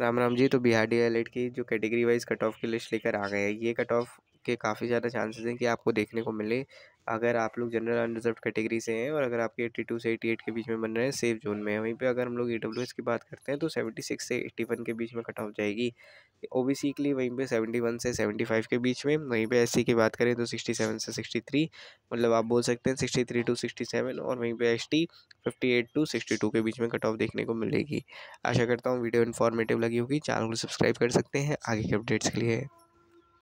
राम राम जी तो Bihar D L e की जो कैटेगरी वाइज कट ऑफ की लिस्ट लेकर आ गए हैं ये कट ऑफ के काफ़ी ज़्यादा चांसेस हैं कि आपको देखने को मिले अगर आप लोग जनरल अनरिजर्व कैटेगरी से हैं और अगर आपके 82 से 88 के बीच में बन रहे हैं सेफ जोन में है वहीं पे अगर हम लोग ई की बात करते हैं तो 76 से 81 के बीच में कट ऑफ जाएगी ओ बी सी के लिए वहीं पे 71 से 75 के बीच में वहीं पे एस की बात करें तो 67 से 63 मतलब आप बोल सकते हैं 63 टू सेवन और वहीं पे एस टी टू सिक्सटी के बीच में कट ऑफ देखने को मिलेगी आशा करता हूँ वीडियो इन्फॉर्मेटिव लगी होगी चैनल को सब्सक्राइब कर सकते हैं आगे के अपडेट्स के लिए